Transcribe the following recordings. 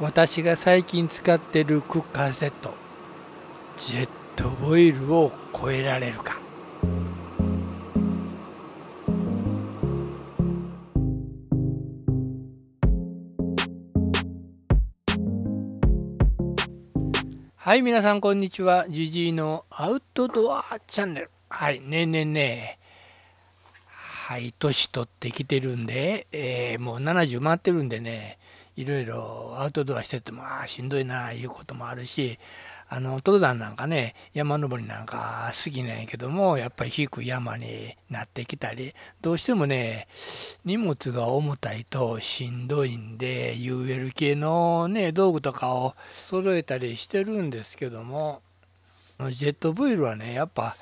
私が最近使ってるクッカーセットジェットボイルを超えられるかはい皆さんこんにちはジジイのアウトドアチャンネルはいねえねえねえはい年取ってきてるんで、えー、もう70回ってるんでねいろいろアウトドアしててもああしんどいなあいうこともあるしあの登山なんかね山登りなんか好きなんやけどもやっぱり低い山になってきたりどうしてもね荷物が重たいとしんどいんで UL 系のね道具とかを揃えたりしてるんですけどもジェットブイルはねやっぱ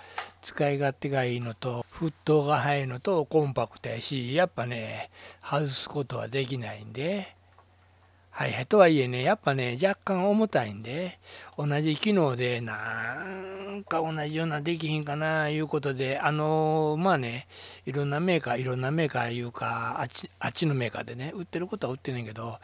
使い勝手がいいのと沸騰が早いのとコンパクトやしやっぱね外すことはできないんではいとはいえね、やっぱね、若干重たいんで、同じ機能で、なんか同じようなできひんかな、いうことで、あのー、まあね、いろんなメーカー、いろんなメーカーいうか、あっち、あっちのメーカーでね、売ってることは売ってんねんけど、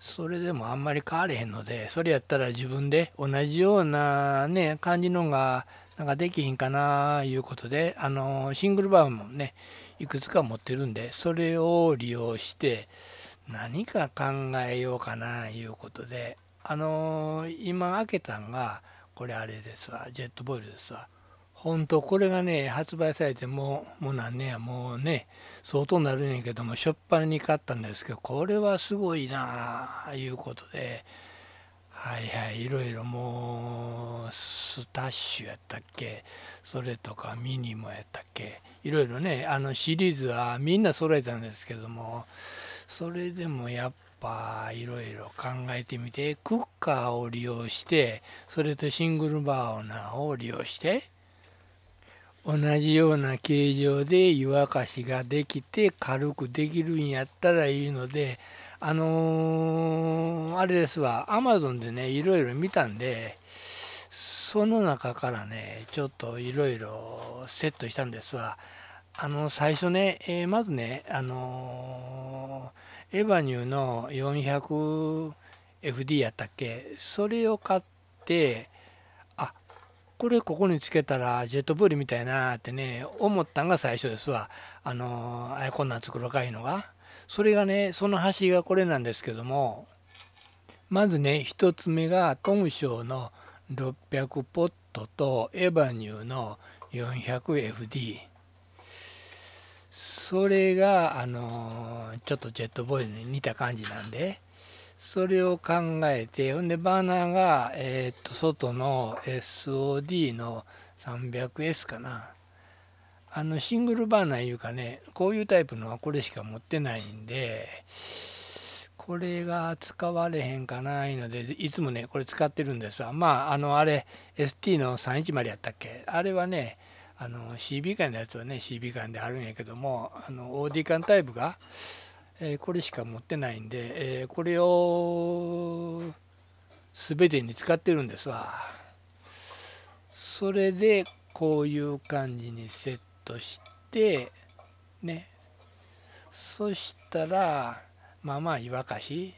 それでもあんまり変われへんので、それやったら自分で同じようなね、感じのが、なんかできひんかな、いうことで、あのー、シングルバーもね、いくつか持ってるんで、それを利用して、何か考えようかないうことであのー、今開けたんがこれあれですわジェットボイルですわ本当これがね発売されてもうもう何年やもうね相当なるんやけどもしょっぱいに買ったんですけどこれはすごいなあいうことではいはいいろいろもうスタッシュやったっけそれとかミニもやったっけいろいろねあのシリーズはみんな揃えたんですけどもそれでもやっぱいろいろ考えてみてクッカーを利用してそれとシングルバーナーを利用して同じような形状で湯沸かしができて軽くできるんやったらいいのであのー、あれですわアマゾンでねいろいろ見たんでその中からねちょっといろいろセットしたんですわあの最初ね、えー、まずねあのーエヴァニューの 400FD やったっけそれを買ってあこれここにつけたらジェットブリみたいなってね思ったんが最初ですわあのあこんなん作ろうかいのがそれがねその端がこれなんですけどもまずね1つ目がトムショーの600ポットとエヴァニューの 400FD それがあのちょっとジェットボーイに似た感じなんでそれを考えてほんでバーナーが、えー、っと外の SOD の 300S かなあのシングルバーナーいうかねこういうタイプのはこれしか持ってないんでこれが使われへんかないのでいつもねこれ使ってるんですわまああのあれ ST の310やったっけあれはねあの CB 管のやつはね CB 管であるんやけどもあの OD 管タイプが、えー、これしか持ってないんで、えー、これを全てに使ってるんですわそれでこういう感じにセットしてねそしたらまあまあ湯沸かし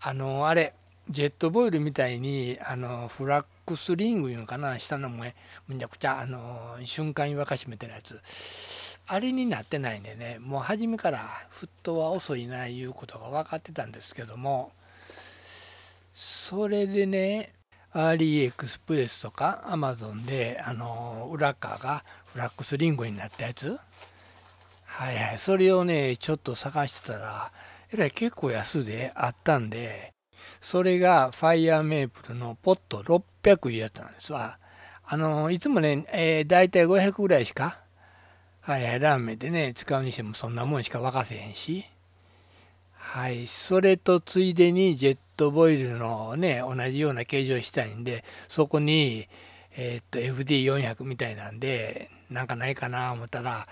あのあれジェットボイルみたいにあのフラッックスリングいうのかな下のもめちゃくちゃあの瞬間湯沸かしめてるやつあれになってないんでねもう初めから沸騰は遅いないうことが分かってたんですけどもそれでねアーリーエクスプレスとかアマゾンであの裏側がフラックスリングになったやつはいはいそれをねちょっと探してたらえらい結構安であったんでそれがファイヤーメープルのポット6 600いうやつなんですわ。あのいつもね、えー、大体500ぐらいしか、はい、ラーメンでね、使うにしてもそんなもんしか沸かせへんし、はい、それとついでにジェットボイルのね、同じような形状したいんで、そこに、えー、っと、FD400 みたいなんで、なんかないかな思ったら、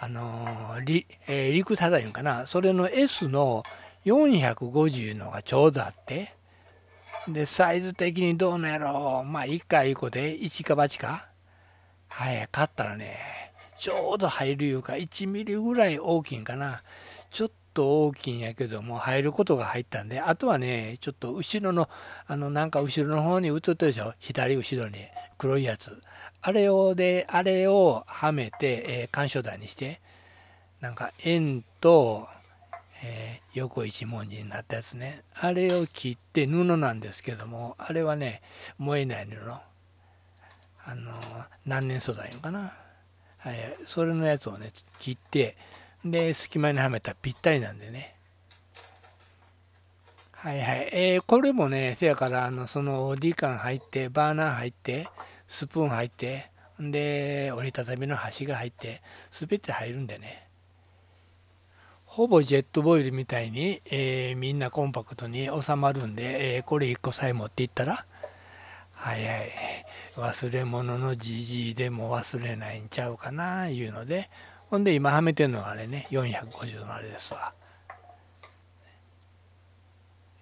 あのー、リ、えー、陸ただいうんかな、それの S の450のがちょうどあって、で、サイズ的にどうなんやろう。まあ、1回1個で、1か8か。はい、買ったらね、ちょうど入るいうか、1ミリぐらい大きいんかな。ちょっと大きいんやけども入ることが入ったんであとはねちょっと後ろのあのなんか後ろの方に映ってるでしょ左後ろに黒いやつあれをであれをはめて、えー、干台にしてなんか円とえー、横一文字になったやつねあれを切って布なんですけどもあれはね燃えない布あの何年素材のかな、はい、それのやつをね切ってで隙間にはめたらぴったりなんでねはいはい、えー、これもねせやからあのその D 缶入ってバーナー入ってスプーン入ってで折りたたみの端が入って全て入るんでねほぼジェットボイルみたいに、えー、みんなコンパクトに収まるんで、えー、これ1個さえ持っていったら早い忘れ物のじじいでも忘れないんちゃうかないうのでほんで今はめてるのがあれね450のあれですわ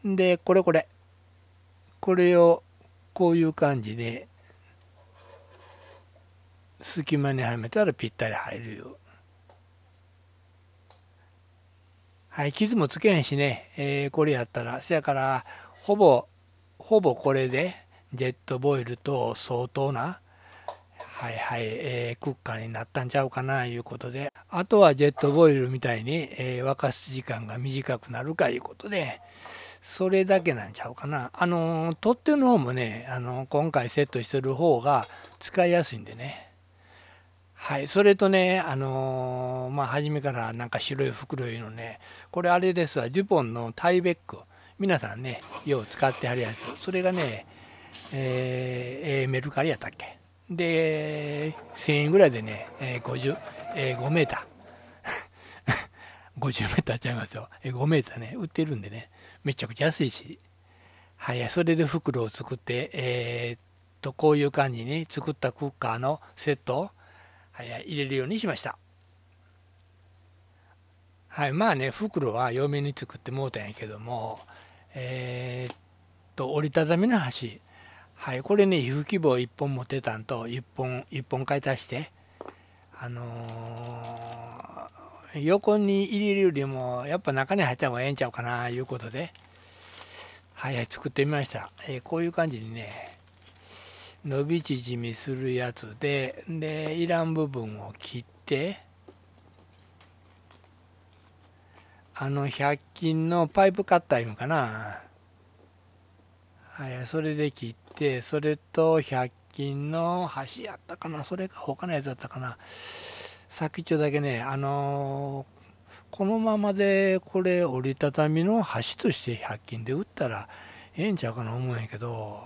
でこれこれこれをこういう感じで隙間にはめたらぴったり入るよはい、傷もつけへんしね、えー、これやったら。せやから、ほぼ、ほぼこれで、ジェットボイルと相当な、はいはい、えー、クッカーになったんちゃうかな、いうことで。あとはジェットボイルみたいに、えー、沸かす時間が短くなるか、いうことで、それだけなんちゃうかな。あのー、取っ手の方もね、あのー、今回セットしてる方が使いやすいんでね。はい、それとね、あのー、まあ、初めからなんか白い袋いうのね、これあれですわ、ジュポンのタイベック、皆さんね、よう使ってはるやつ、それがね、えー、メルカリやったっけ。で、1000円ぐらいでね、えー、50、えー、5メーター。50 メーターちゃいますよ。えー、5メーターね、売ってるんでね、めちゃくちゃ安いし。はい、それで袋を作って、えー、っと、こういう感じに作ったクッカーのセット入れるようにしました。はい、まあね袋は嫁に作ってもうたんやけどもえー、っと折りたたみの端はいこれね皮膚規模1本持ってたんと1本1本買い足してあのー、横に入れるよりもやっぱ中に入った方がええんちゃうかないうことではい、はい、作ってみました、えー、こういう感じにね伸び縮みするやつででいらん部分を切ってあの100均のパイプカッターいうのかなはいそれで切ってそれと100均の端やったかなそれか他のやつだったかな先っちょだけねあのー、このままでこれ折りたたみの端として100均で打ったらええんちゃうかな思うんやけど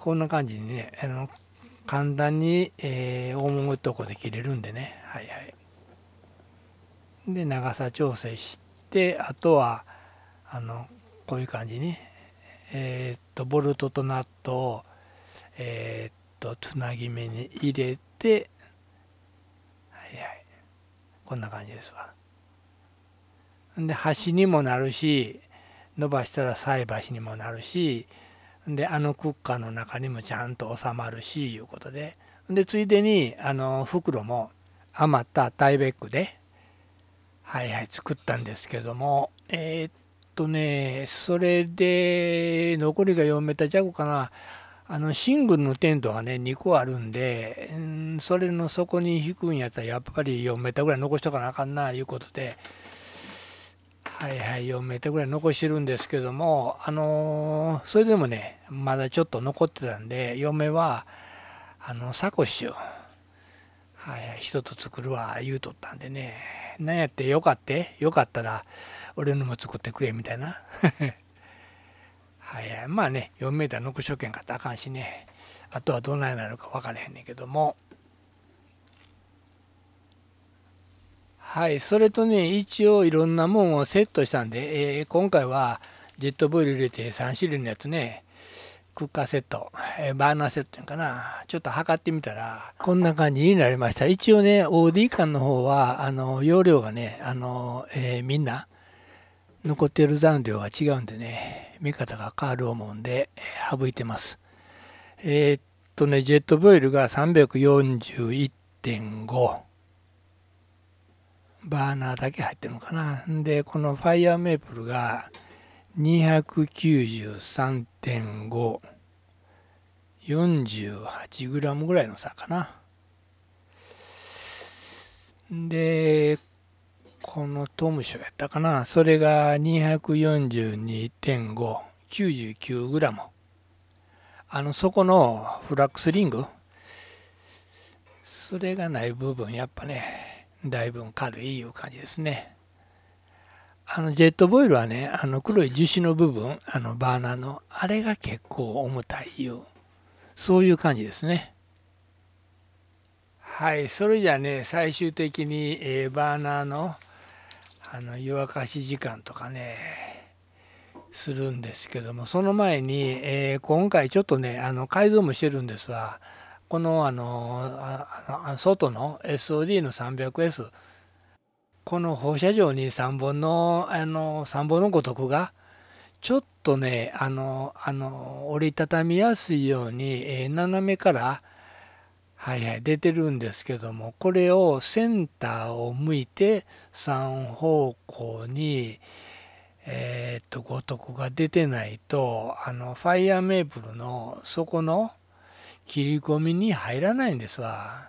こんな感じにね、あの簡単に、えー、大物とこで切れるんでね。はいはい。で、長さ調整して、あとは、あの、こういう感じに、えー、っと、ボルトとナットを、えー、っと、つなぎ目に入れて、はいはい。こんな感じですわ。で、端にもなるし、伸ばしたら菜箸にもなるし、であのクッカーの中にもちゃんと収まるしいうことででついでにあの袋も余ったタイベックではいはい作ったんですけどもえー、っとねそれで残りが4メーター弱かなあのシングルのテントがね2個あるんで、うん、それの底に引くんやったらやっぱり4メーターぐらい残しとかなあかんないうことではいはい、4メータぐらい残してるんですけども、あのー、それでもね、まだちょっと残ってたんで、嫁は、あの、サコッシュ、はいはい、一つ作るわ、言うとったんでね、なんやってよかってよかったら、俺のも作ってくれ、みたいな。はいはい、まあね、4メータ残しとけんかったらあかんしね、あとはどなになるか分からへんねんけども、はい、それとね、一応いろんなもんをセットしたんで、えー、今回はジェットボイル入れて3種類のやつね、クッカーセット、えー、バーナーセットかな、ちょっと測ってみたら、こんな感じになりました。一応ね、OD 缶の方は、あの、容量がね、あの、えー、みんな、残ってる残量が違うんでね、見方が変わる思うんで、省いてます。えー、っとね、ジェットボイルが341.5。バーナーだけ入ってるのかな。で、このファイヤーメープルが293.5。48g ぐらいの差かな。で、このトムショやったかな。それが242.5、99g。あの、そこのフラックスリング。それがない部分、やっぱね、だいぶ軽いいう感じですねあのジェットボイルはねあの黒い樹脂の部分あのバーナーのあれが結構重たいいうそういう感じですねはいそれじゃあね最終的に、えー、バーナーのあの湯沸かし時間とかねするんですけどもその前に、えー、今回ちょっとねあの改造もしてるんですわこのあの外の SOD の 300S この放射状に3本のあの3本の五徳がちょっとねあのあの折りたたみやすいように、え斜めからはいはい出てるんですけどもこれをセンターを向いて3方向にえー、っと五徳が出てないとあのファイアメープルの底の切り込みに入らないんですわ。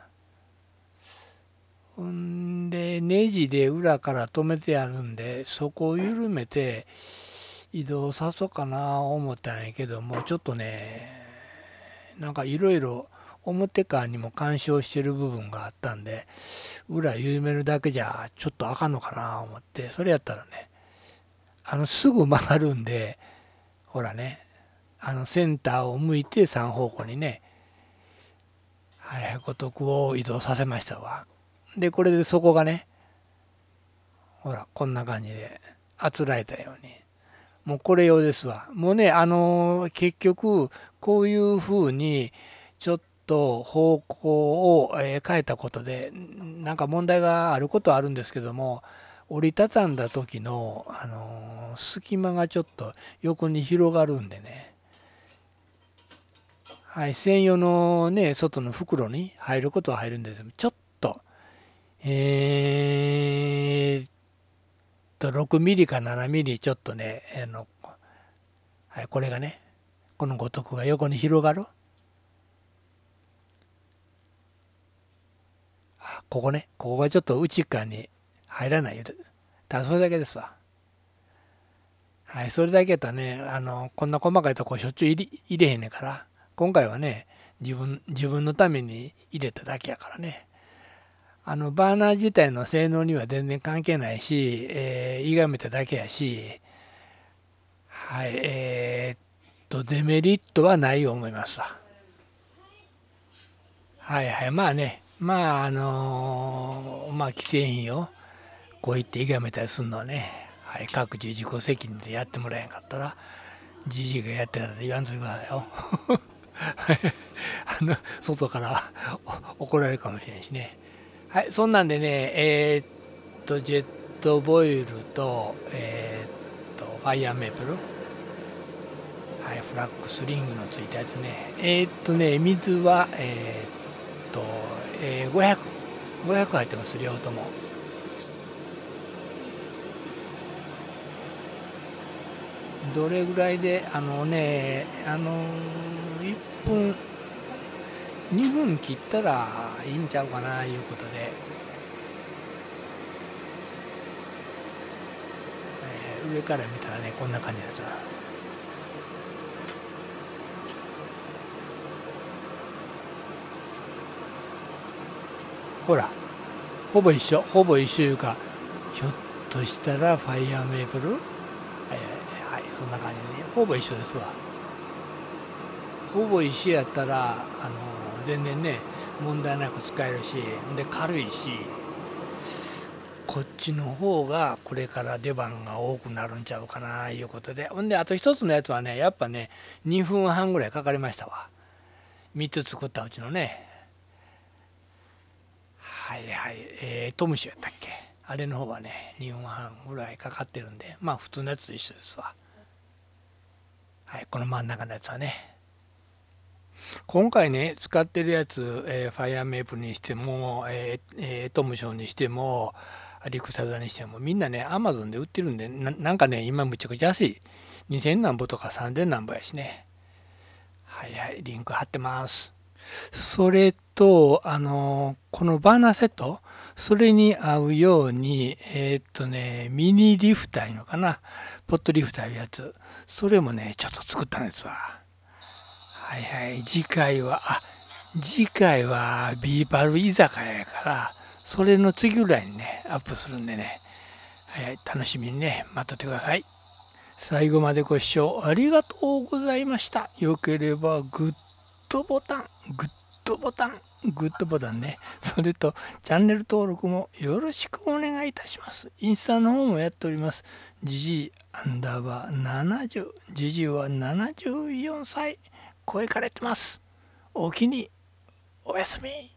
ほんでネジで裏から止めてやるんでそこを緩めて移動さそうかな思ったんやけどもちょっとねなんかいろいろ表側にも干渉してる部分があったんで裏緩めるだけじゃちょっとあかんのかな思ってそれやったらねあのすぐ曲がるんでほらねあのセンターを向いて3方向にねはい、とくを移動させましたわ。で、これで底がね、ほら、こんな感じで、あつらえたように。もうこれ用ですわ。もうね、あのー、結局、こういうふうに、ちょっと方向を、え変えたことで、なんか問題があることはあるんですけども、折りたたんだ時の、あのー、隙間がちょっと横に広がるんでね、はい、専用のね、外の袋に入ることは入るんですけど、ちょっと、えー、と、6ミリか7ミリちょっとね、あの、はい、これがね、この五徳が横に広がる。あ、ここね、ここがちょっと内側に入らないよ。ただそれだけですわ。はい、それだけだね、あの、こんな細かいとこしょっちゅう入れ入れへんねんから。今回はね自分自分のために入れただけやからねあのバーナー自体の性能には全然関係ないし、えー、がめただけやしはいえー、っとデメリットはない思いますわはいはいまあねまああのー、まあ既製品をこう言っていがめたりするのはね、はい、各自自己責任でやってもらえんかったらじじいがやってたって言わんといてくださいよ あの外から怒られるかもしれないしね。はい、そんなんでね、えー、っと、ジェットボイルと、えー、っと、ファイヤーメープル。はい、フラックスリングのついたやつね。えー、っとね、水は、えー、っと、えー、500、500入ってます、両方とも。どれぐらいで、あのね、あのー1分2分切ったらいいんちゃうかないうことで、えー、上から見たらねこんな感じですほらほぼ一緒ほぼ一緒いうかひょっとしたらファイヤーメープル、はいそんな感じで、ほぼ一緒ですわ。ほぼ石やったらあの全然ね問題なく使えるしで軽いしこっちの方がこれから出番が多くなるんちゃうかないうことでほんであと一つのやつはねやっぱね2分半ぐらいかかりましたわ3つ作ったうちのねはいはいえー、トムシやったっけあれの方はね2分半ぐらいかかってるんでまあ普通のやつと一緒ですわはいこの真ん中のやつはね今回ね使ってるやつ、えー、ファイアメープにしても、えーえー、トムションにしてもリクサザにしてもみんなねアマゾンで売ってるんでなんかね今むちゃくちゃ安い2000何歩とか3000何歩やしねはいはいリンク貼ってますそれとあのこのバーナーセットそれに合うようにえー、っとねミニリフターいうのかなポットリフターいうやつそれもねちょっと作ったんですわはいはい次回はあ次回はビーバル居酒屋やからそれの次ぐらいにねアップするんでね、はい、はい、楽しみにね待っててください最後までご視聴ありがとうございましたよければグッドボタングッドボタングッドボタンね。それと、チャンネル登録もよろしくお願いいたします。インスタの方もやっております。じじいアンダーバー70。ジジは74歳。声枯れてます。おおきにおやすみ。